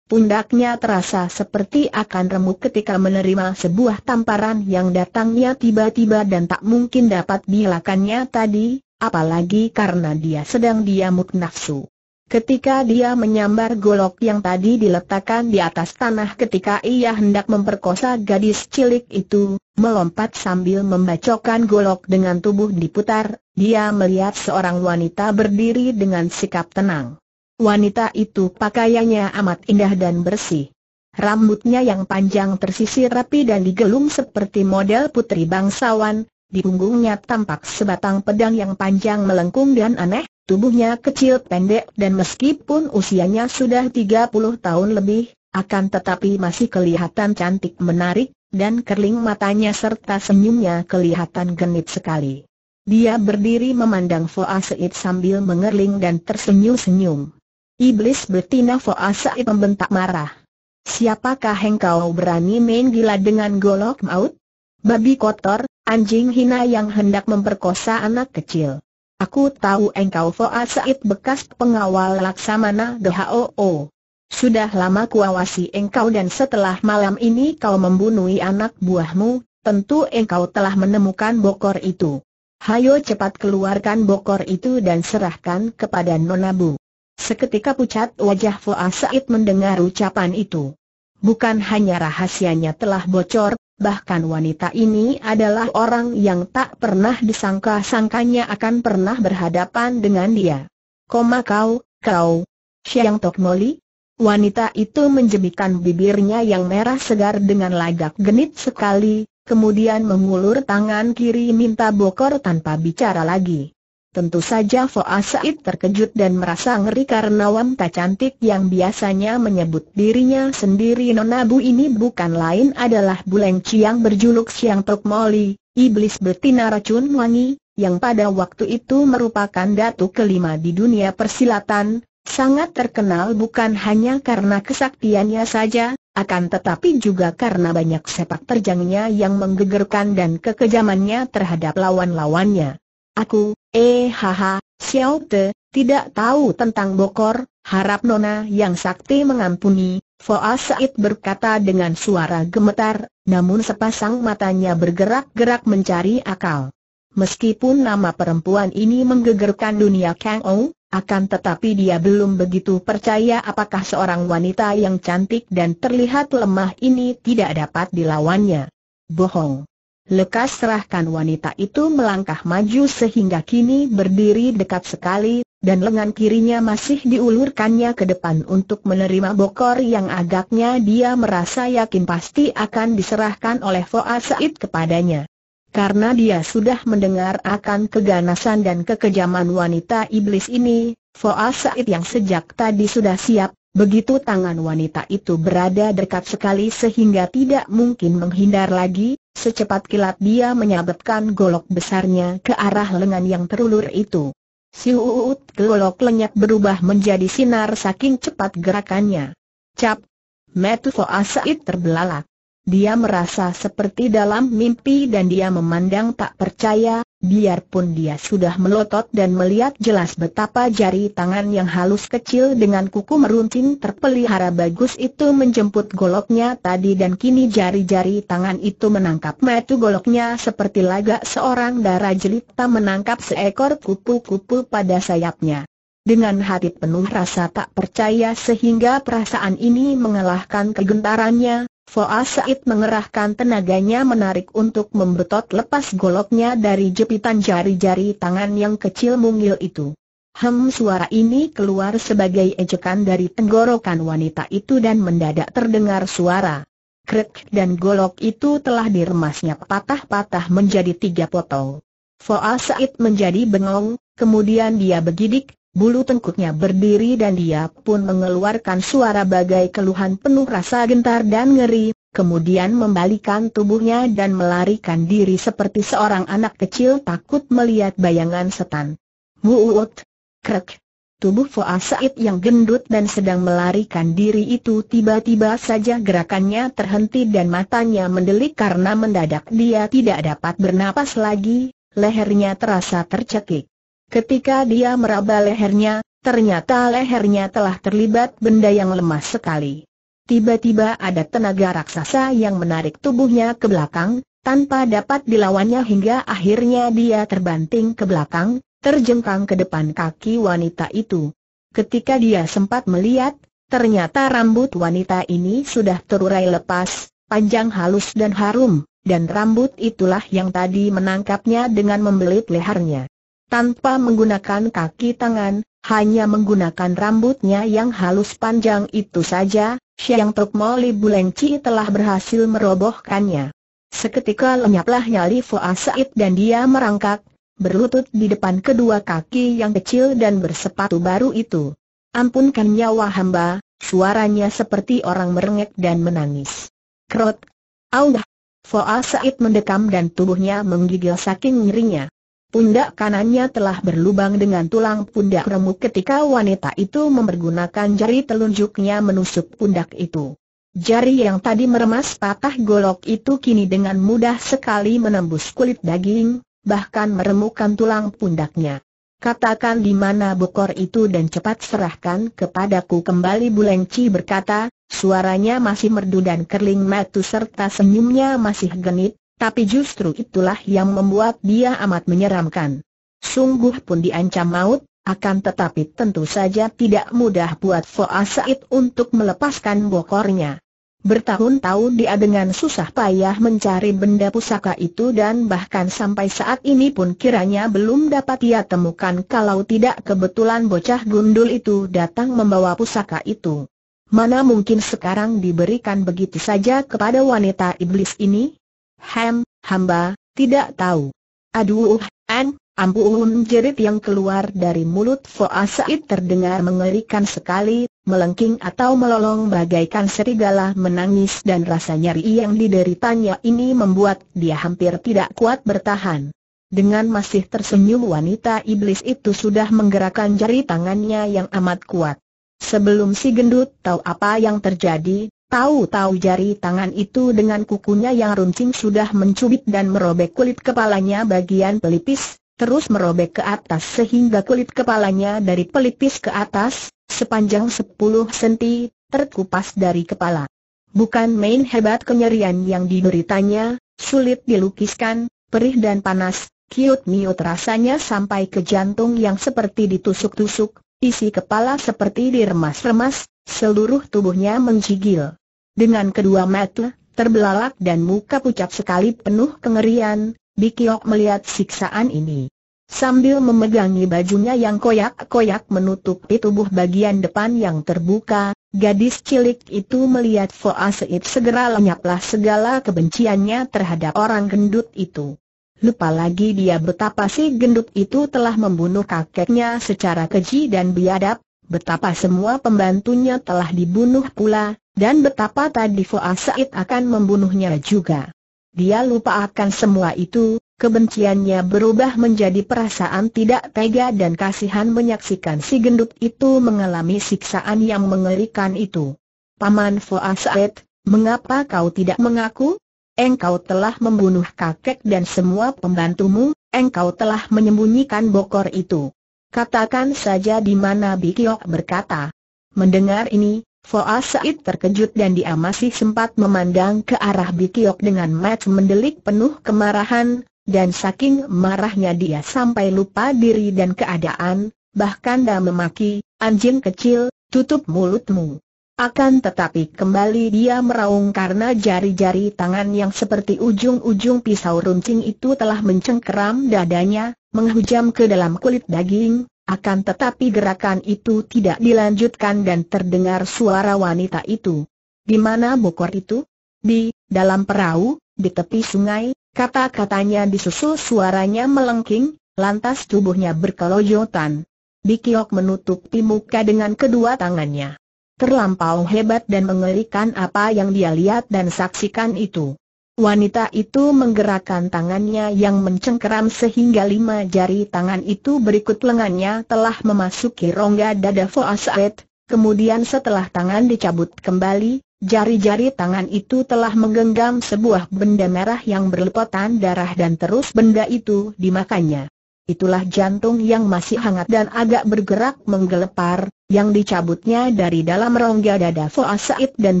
Pundaknya terasa seperti akan remuk ketika menerima sebuah tamparan yang datangnya tiba-tiba dan tak mungkin dapat dilakannya tadi, apalagi karena dia sedang diamuk nafsu. Ketika dia menyambar golok yang tadi diletakkan di atas tanah ketika ia hendak memperkosa gadis cilik itu, melompat sambil membacokan golok dengan tubuh diputar, dia melihat seorang wanita berdiri dengan sikap tenang. Wanita itu pakaiannya amat indah dan bersih. Rambutnya yang panjang tersisir rapi dan digelung seperti model putri bangsawan, di punggungnya tampak sebatang pedang yang panjang melengkung dan aneh, Tubuhnya kecil pendek dan meskipun usianya sudah 30 tahun lebih, akan tetapi masih kelihatan cantik menarik, dan kerling matanya serta senyumnya kelihatan genit sekali. Dia berdiri memandang Foa Said sambil mengerling dan tersenyum-senyum. Iblis betina Foa Said membentak marah. Siapakah engkau berani main gila dengan golok maut? Babi kotor, anjing hina yang hendak memperkosa anak kecil. Aku tahu engkau Foa Said bekas pengawal Laksamana DHOO. Sudah lama kuawasi engkau dan setelah malam ini kau membunuh anak buahmu, tentu engkau telah menemukan bokor itu. Hayo cepat keluarkan bokor itu dan serahkan kepada Nonabu. Seketika pucat wajah Foa Said mendengar ucapan itu. Bukan hanya rahasianya telah bocor, bahkan wanita ini adalah orang yang tak pernah disangka-sangkanya akan pernah berhadapan dengan dia. Koma kau, kau, Siang Tok Moli? Wanita itu menjebikan bibirnya yang merah segar dengan lagak genit sekali, kemudian mengulur tangan kiri minta bokor tanpa bicara lagi. Tentu saja Foa Said terkejut dan merasa ngeri karena wanita cantik yang biasanya menyebut dirinya sendiri Nonabu ini bukan lain adalah Buleng Chiang berjuluk Siang Tok Moli, iblis betina racun wangi, yang pada waktu itu merupakan datu kelima di dunia persilatan, sangat terkenal bukan hanya karena kesaktiannya saja, akan tetapi juga karena banyak sepak terjangnya yang menggegerkan dan kekejamannya terhadap lawan-lawannya. Aku, eh haha, Xiao Te, tidak tahu tentang Bokor, harap Nona yang sakti mengampuni, Foa Said berkata dengan suara gemetar, namun sepasang matanya bergerak-gerak mencari akal. Meskipun nama perempuan ini menggegerkan dunia Kang Ong, akan tetapi dia belum begitu percaya apakah seorang wanita yang cantik dan terlihat lemah ini tidak dapat dilawannya. Bohong. Lekas serahkan wanita itu melangkah maju sehingga kini berdiri dekat sekali, dan lengan kirinya masih diulurkannya ke depan untuk menerima bokor yang agaknya dia merasa yakin pasti akan diserahkan oleh Foa Said kepadanya. Karena dia sudah mendengar akan keganasan dan kekejaman wanita iblis ini, Foa Said yang sejak tadi sudah siap, begitu tangan wanita itu berada dekat sekali sehingga tidak mungkin menghindar lagi, Secepat kilat dia menyabetkan golok besarnya ke arah lengan yang terulur itu. Siut, golok lenyap berubah menjadi sinar saking cepat gerakannya. Cap! Metu Foa terbelalak. Dia merasa seperti dalam mimpi dan dia memandang tak percaya, Biarpun dia sudah melotot dan melihat jelas betapa jari tangan yang halus kecil dengan kuku meruncing terpelihara bagus itu menjemput goloknya tadi dan kini jari-jari tangan itu menangkap metu goloknya seperti lagak seorang darah jelita menangkap seekor kupu-kupu pada sayapnya. Dengan hati penuh rasa tak percaya sehingga perasaan ini mengalahkan kegentarannya, Foa Said mengerahkan tenaganya menarik untuk membetot lepas goloknya dari jepitan jari-jari tangan yang kecil mungil itu. Hem suara ini keluar sebagai ejekan dari tenggorokan wanita itu dan mendadak terdengar suara. Krek dan golok itu telah diremasnya patah-patah menjadi tiga potong. Foa Said menjadi bengong, kemudian dia begidik, Bulu tengkuknya berdiri dan dia pun mengeluarkan suara bagai keluhan penuh rasa gentar dan ngeri, kemudian membalikan tubuhnya dan melarikan diri seperti seorang anak kecil takut melihat bayangan setan. Wuut! Krek! Tubuh Foa Said yang gendut dan sedang melarikan diri itu tiba-tiba saja gerakannya terhenti dan matanya mendelik karena mendadak dia tidak dapat bernapas lagi, lehernya terasa tercekik. Ketika dia meraba lehernya, ternyata lehernya telah terlibat benda yang lemas sekali. Tiba-tiba ada tenaga raksasa yang menarik tubuhnya ke belakang, tanpa dapat dilawannya hingga akhirnya dia terbanting ke belakang, terjengkang ke depan kaki wanita itu. Ketika dia sempat melihat, ternyata rambut wanita ini sudah terurai lepas, panjang halus dan harum, dan rambut itulah yang tadi menangkapnya dengan membelit lehernya tanpa menggunakan kaki tangan, hanya menggunakan rambutnya yang halus panjang itu saja, Siang Tok Moli Bulengci telah berhasil merobohkannya. Seketika lenyaplah nyali Foa Said dan dia merangkak, berlutut di depan kedua kaki yang kecil dan bersepatu baru itu. Ampunkan nyawa hamba, suaranya seperti orang merengek dan menangis. Krot! Aungah! Foa Said mendekam dan tubuhnya menggigil saking ngerinya. Pundak kanannya telah berlubang dengan tulang pundak remuk ketika wanita itu mempergunakan jari telunjuknya menusuk pundak itu. Jari yang tadi meremas patah golok itu kini dengan mudah sekali menembus kulit daging, bahkan meremukkan tulang pundaknya. Katakan di mana bokor itu dan cepat serahkan kepadaku kembali Bulengci berkata, suaranya masih merdu dan kerling matu serta senyumnya masih genit, tapi justru itulah yang membuat dia amat menyeramkan. Sungguh pun diancam maut, akan tetapi tentu saja tidak mudah buat Foa Said untuk melepaskan bokornya. Bertahun-tahun dia dengan susah payah mencari benda pusaka itu dan bahkan sampai saat ini pun kiranya belum dapat ia temukan kalau tidak kebetulan bocah gundul itu datang membawa pusaka itu. Mana mungkin sekarang diberikan begitu saja kepada wanita iblis ini? Hem, hamba, tidak tahu. Aduh, an, ampun jerit yang keluar dari mulut Foa Said terdengar mengerikan sekali, melengking atau melolong bagaikan serigala menangis dan rasa nyeri yang dideritanya ini membuat dia hampir tidak kuat bertahan. Dengan masih tersenyum wanita iblis itu sudah menggerakkan jari tangannya yang amat kuat. Sebelum si gendut tahu apa yang terjadi, Tahu-tahu jari tangan itu dengan kukunya yang runcing sudah mencubit dan merobek kulit kepalanya bagian pelipis, terus merobek ke atas sehingga kulit kepalanya dari pelipis ke atas, sepanjang 10 cm, terkupas dari kepala. Bukan main hebat kenyarian yang diberitanya, sulit dilukiskan, perih dan panas, kiut miut rasanya sampai ke jantung yang seperti ditusuk-tusuk, isi kepala seperti diremas-remas, seluruh tubuhnya menjigil. Dengan kedua mata, terbelalak dan muka pucat sekali penuh kengerian, Bikiok melihat siksaan ini. Sambil memegangi bajunya yang koyak-koyak menutupi tubuh bagian depan yang terbuka, gadis cilik itu melihat Foa Seip segera lenyaplah segala kebenciannya terhadap orang gendut itu. Lupa lagi dia betapa si gendut itu telah membunuh kakeknya secara keji dan biadab, betapa semua pembantunya telah dibunuh pula, dan betapa tadi Foa Said akan membunuhnya juga. Dia lupa akan semua itu, kebenciannya berubah menjadi perasaan tidak tega dan kasihan menyaksikan si gendut itu mengalami siksaan yang mengerikan itu. Paman Foa Said, mengapa kau tidak mengaku? Engkau telah membunuh kakek dan semua pembantumu, engkau telah menyembunyikan bokor itu. Katakan saja di mana Bikiok berkata. Mendengar ini, Foas Said terkejut dan dia masih sempat memandang ke arah Bikiok dengan mat mendelik penuh kemarahan, dan saking marahnya dia sampai lupa diri dan keadaan, bahkan dah memaki, anjing kecil, tutup mulutmu. Akan tetapi kembali dia meraung karena jari-jari tangan yang seperti ujung-ujung pisau runcing itu telah mencengkeram dadanya, menghujam ke dalam kulit daging, akan tetapi gerakan itu tidak dilanjutkan dan terdengar suara wanita itu. Di mana bokor itu? Di, dalam perahu, di tepi sungai, kata-katanya disusul suaranya melengking, lantas tubuhnya berkelojotan. Bikiok menutupi muka dengan kedua tangannya. Terlampau hebat dan mengerikan apa yang dia lihat dan saksikan itu. Wanita itu menggerakkan tangannya yang mencengkeram sehingga lima jari tangan itu berikut lengannya telah memasuki rongga dada Saed, kemudian setelah tangan dicabut kembali, jari-jari tangan itu telah menggenggam sebuah benda merah yang berlepotan darah dan terus benda itu dimakannya. Itulah jantung yang masih hangat dan agak bergerak menggelepar, yang dicabutnya dari dalam rongga dada Foa Said dan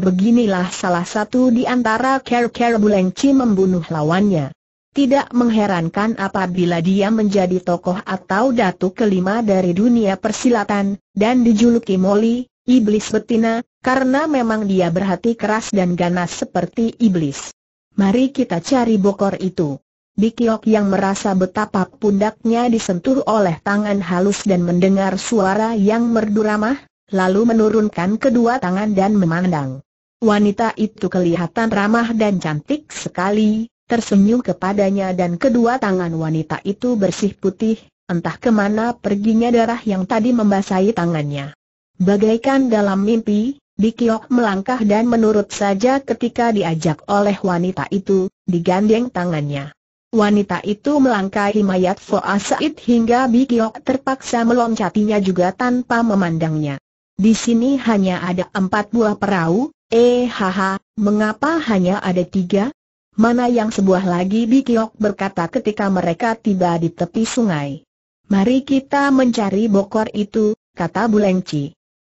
beginilah salah satu di antara ker-ker Bulengci membunuh lawannya. Tidak mengherankan apabila dia menjadi tokoh atau datu kelima dari dunia persilatan, dan dijuluki Moli, Iblis Betina, karena memang dia berhati keras dan ganas seperti iblis. Mari kita cari bokor itu. Bikiok yang merasa betapa pundaknya disentuh oleh tangan halus dan mendengar suara yang merdu ramah, lalu menurunkan kedua tangan dan memandang. Wanita itu kelihatan ramah dan cantik sekali, tersenyum kepadanya dan kedua tangan wanita itu bersih putih, entah kemana perginya darah yang tadi membasahi tangannya. Bagaikan dalam mimpi, Bikiok melangkah dan menurut saja ketika diajak oleh wanita itu, digandeng tangannya. Wanita itu melangkahi mayat Foa Said hingga Bikiok terpaksa meloncatinya juga tanpa memandangnya. Di sini hanya ada empat buah perahu, eh haha, mengapa hanya ada tiga? Mana yang sebuah lagi Bikiok berkata ketika mereka tiba di tepi sungai. Mari kita mencari bokor itu, kata Bulengci.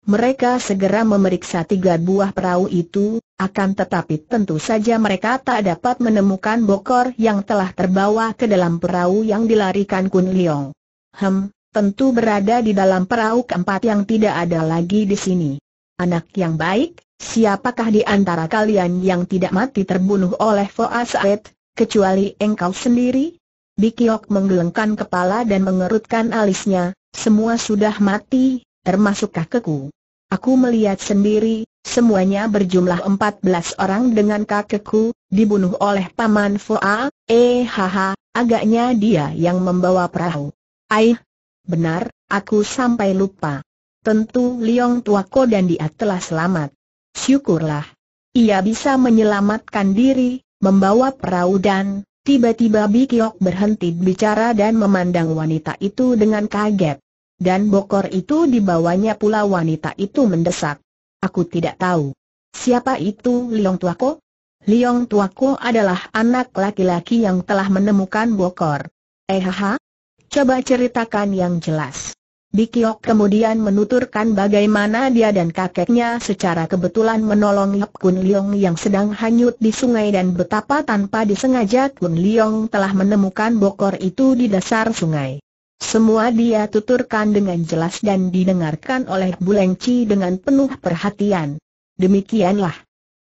Mereka segera memeriksa tiga buah perahu itu, akan tetapi tentu saja mereka tak dapat menemukan bokor yang telah terbawa ke dalam perahu yang dilarikan Kun Liong. Hem, tentu berada di dalam perahu keempat yang tidak ada lagi di sini. Anak yang baik, siapakah di antara kalian yang tidak mati terbunuh oleh Foa Saed, kecuali engkau sendiri? Bikiok menggelengkan kepala dan mengerutkan alisnya, semua sudah mati, termasukkah keku? Aku melihat sendiri, semuanya berjumlah 14 orang dengan kakekku, dibunuh oleh Paman Foa, eh haha, agaknya dia yang membawa perahu. Aih, benar, aku sampai lupa. Tentu Liong Tuako dan dia telah selamat. Syukurlah. Ia bisa menyelamatkan diri, membawa perahu dan, tiba-tiba Bikiok berhenti bicara dan memandang wanita itu dengan kaget. Dan bokor itu dibawanya pula wanita itu mendesak. Aku tidak tahu. Siapa itu Liong Tuako? Liong Tuako adalah anak laki-laki yang telah menemukan bokor. Eh ha? Coba ceritakan yang jelas. Bikiok kemudian menuturkan bagaimana dia dan kakeknya secara kebetulan menolong Yap Kun Liong yang sedang hanyut di sungai dan betapa tanpa disengaja Kun Liong telah menemukan bokor itu di dasar sungai. Semua dia tuturkan dengan jelas dan didengarkan oleh Bulengci dengan penuh perhatian. Demikianlah.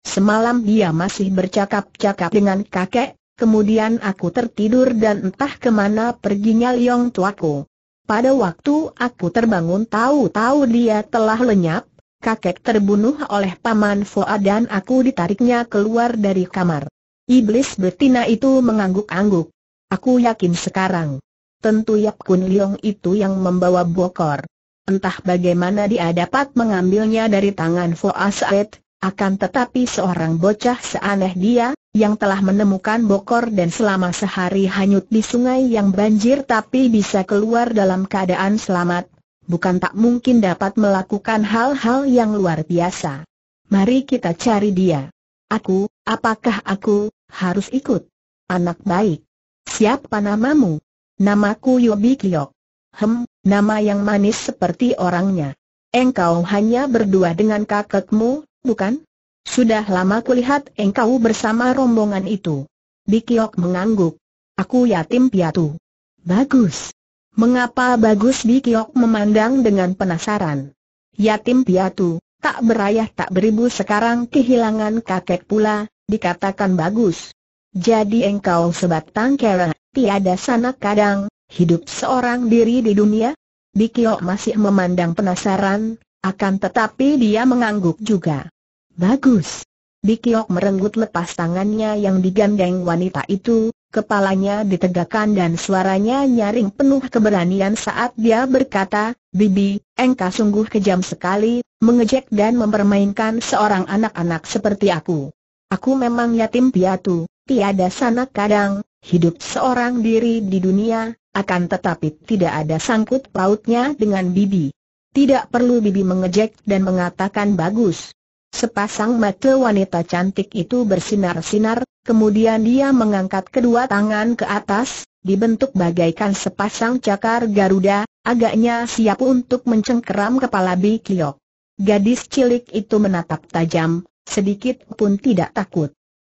Semalam dia masih bercakap-cakap dengan kakek, kemudian aku tertidur dan entah kemana perginya Liong Tuaku. Pada waktu aku terbangun tahu-tahu dia telah lenyap, kakek terbunuh oleh paman Foa dan aku ditariknya keluar dari kamar. Iblis betina itu mengangguk-angguk. Aku yakin sekarang. Tentu Yap Kun Leong itu yang membawa bokor. Entah bagaimana dia dapat mengambilnya dari tangan Fo Said, akan tetapi seorang bocah seaneh dia, yang telah menemukan bokor dan selama sehari hanyut di sungai yang banjir tapi bisa keluar dalam keadaan selamat, bukan tak mungkin dapat melakukan hal-hal yang luar biasa. Mari kita cari dia. Aku, apakah aku, harus ikut? Anak baik. Siapa namamu? Namaku Yobi Kiyok. Hem, nama yang manis seperti orangnya. Engkau hanya berdua dengan kakekmu, bukan? Sudah lama kulihat engkau bersama rombongan itu. Bikiok mengangguk. Aku yatim piatu. Bagus. Mengapa bagus Bikiok memandang dengan penasaran? Yatim piatu, tak berayah tak beribu sekarang kehilangan kakek pula, dikatakan bagus. Jadi engkau sebatang kera tiada sana kadang, hidup seorang diri di dunia? Dikio masih memandang penasaran, akan tetapi dia mengangguk juga. Bagus. Dikiok merenggut lepas tangannya yang digandeng wanita itu, kepalanya ditegakkan dan suaranya nyaring penuh keberanian saat dia berkata, Bibi, engkau sungguh kejam sekali, mengejek dan mempermainkan seorang anak-anak seperti aku. Aku memang yatim piatu, tiada sanak kadang, Hidup seorang diri di dunia, akan tetapi tidak ada sangkut pautnya dengan bibi. Tidak perlu bibi mengejek dan mengatakan bagus. Sepasang mata wanita cantik itu bersinar-sinar, kemudian dia mengangkat kedua tangan ke atas, dibentuk bagaikan sepasang cakar Garuda, agaknya siap untuk mencengkeram kepala Bikiok. Gadis cilik itu menatap tajam, sedikit pun tidak takut.